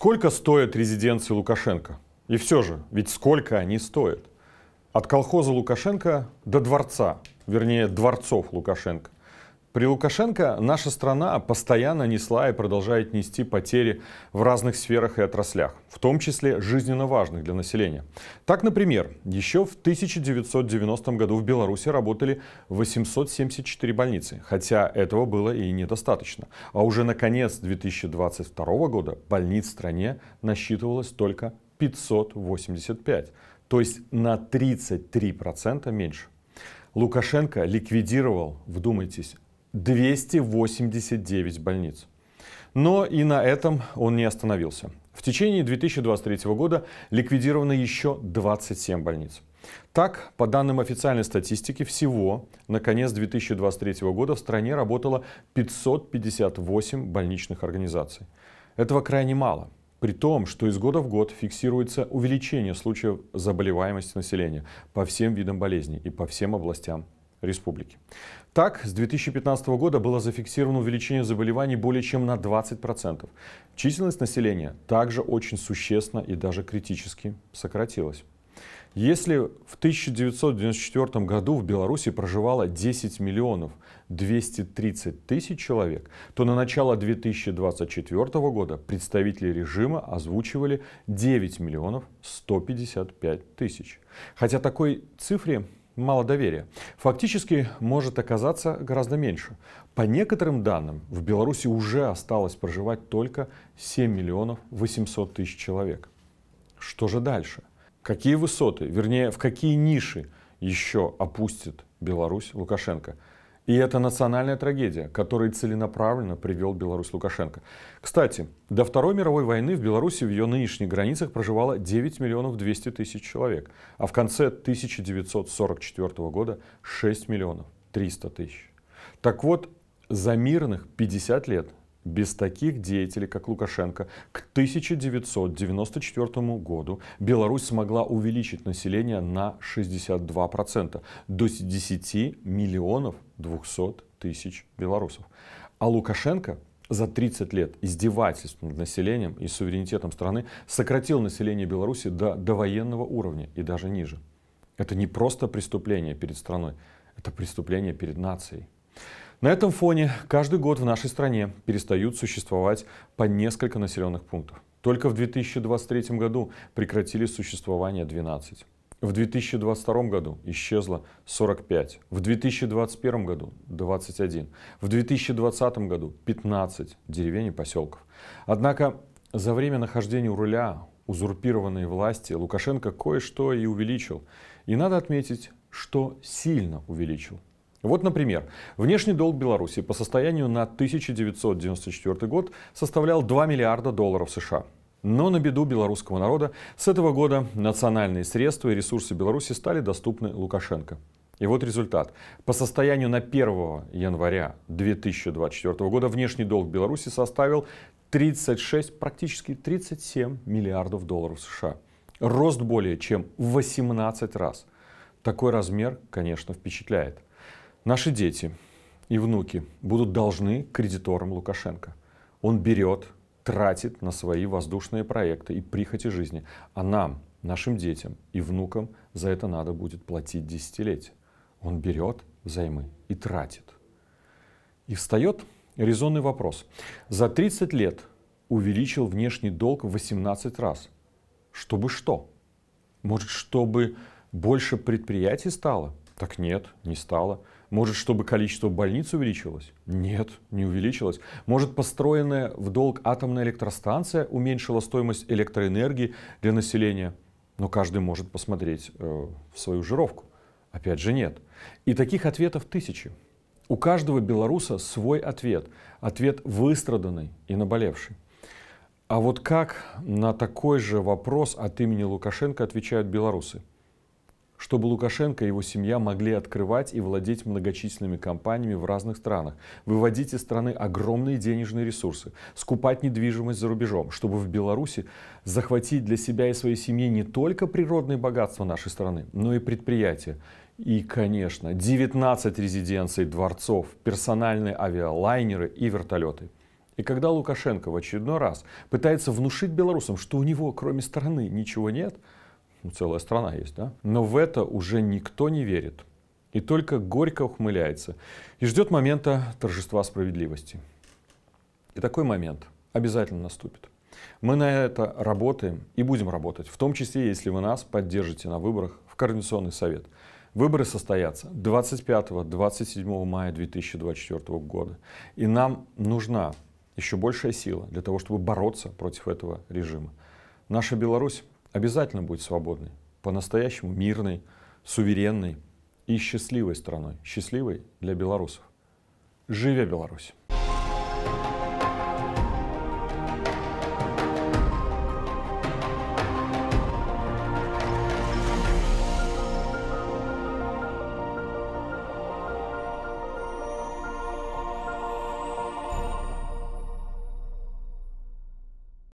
Сколько стоят резиденции Лукашенко? И все же, ведь сколько они стоят? От колхоза Лукашенко до дворца, вернее дворцов Лукашенко. При Лукашенко наша страна постоянно несла и продолжает нести потери в разных сферах и отраслях, в том числе жизненно важных для населения. Так, например, еще в 1990 году в Беларуси работали 874 больницы, хотя этого было и недостаточно. А уже на конец 2022 года больниц в стране насчитывалось только 585, то есть на 33% меньше. Лукашенко ликвидировал, вдумайтесь, 289 больниц. Но и на этом он не остановился. В течение 2023 года ликвидировано еще 27 больниц. Так, по данным официальной статистики, всего на конец 2023 года в стране работало 558 больничных организаций. Этого крайне мало, при том, что из года в год фиксируется увеличение случаев заболеваемости населения по всем видам болезней и по всем областям республики. Так, с 2015 года было зафиксировано увеличение заболеваний более чем на 20%. Численность населения также очень существенно и даже критически сократилась. Если в 1994 году в Беларуси проживало 10 миллионов 230 тысяч человек, то на начало 2024 года представители режима озвучивали 9 миллионов 155 тысяч. Хотя такой цифре мало доверия. Фактически может оказаться гораздо меньше. По некоторым данным, в Беларуси уже осталось проживать только 7 миллионов 800 тысяч человек. Что же дальше? Какие высоты, вернее, в какие ниши еще опустит Беларусь Лукашенко? И это национальная трагедия, которой целенаправленно привел Беларусь Лукашенко. Кстати, до Второй мировой войны в Беларуси в ее нынешних границах проживало 9 миллионов 200 тысяч человек, а в конце 1944 года 6 миллионов 300 тысяч. Так вот, за мирных 50 лет без таких деятелей, как Лукашенко, к 1994 году Беларусь смогла увеличить население на 62%, до 10 миллионов 200 тысяч белорусов. А Лукашенко за 30 лет издевательств над населением и суверенитетом страны сократил население Беларуси до довоенного уровня и даже ниже. Это не просто преступление перед страной, это преступление перед нацией. На этом фоне каждый год в нашей стране перестают существовать по несколько населенных пунктов. Только в 2023 году прекратили существование 12. В 2022 году исчезло 45, в 2021 году 21, в 2020 году 15 деревень и поселков. Однако за время нахождения у руля узурпированной власти Лукашенко кое-что и увеличил. И надо отметить, что сильно увеличил. Вот, например, внешний долг Беларуси по состоянию на 1994 год составлял 2 миллиарда долларов США. Но на беду белорусского народа с этого года национальные средства и ресурсы Беларуси стали доступны Лукашенко. И вот результат. По состоянию на 1 января 2024 года внешний долг Беларуси составил 36, практически 37 миллиардов долларов США. Рост более чем в 18 раз. Такой размер, конечно, впечатляет. Наши дети и внуки будут должны кредиторам Лукашенко. Он берет, тратит на свои воздушные проекты и прихоти жизни. А нам, нашим детям и внукам за это надо будет платить десятилетия. Он берет взаймы и тратит. И встает резонный вопрос. За 30 лет увеличил внешний долг в 18 раз. Чтобы что? Может, чтобы больше предприятий стало? Так нет, не стало. Может, чтобы количество больниц увеличилось? Нет, не увеличилось. Может, построенная в долг атомная электростанция уменьшила стоимость электроэнергии для населения? Но каждый может посмотреть э, в свою жировку. Опять же, нет. И таких ответов тысячи. У каждого белоруса свой ответ. Ответ выстраданный и наболевший. А вот как на такой же вопрос от имени Лукашенко отвечают белорусы? чтобы Лукашенко и его семья могли открывать и владеть многочисленными компаниями в разных странах, выводить из страны огромные денежные ресурсы, скупать недвижимость за рубежом, чтобы в Беларуси захватить для себя и своей семьи не только природные богатства нашей страны, но и предприятия. И, конечно, 19 резиденций, дворцов, персональные авиалайнеры и вертолеты. И когда Лукашенко в очередной раз пытается внушить белорусам, что у него кроме страны ничего нет – ну, целая страна есть, да? Но в это уже никто не верит. И только горько ухмыляется. И ждет момента торжества справедливости. И такой момент обязательно наступит. Мы на это работаем и будем работать, в том числе, если вы нас поддержите на выборах в Координационный совет. Выборы состоятся 25-27 мая 2024 года. И нам нужна еще большая сила для того, чтобы бороться против этого режима. Наша Беларусь обязательно будет свободной, по-настоящему мирной, суверенной и счастливой страной. Счастливой для белорусов. Живя Беларусь!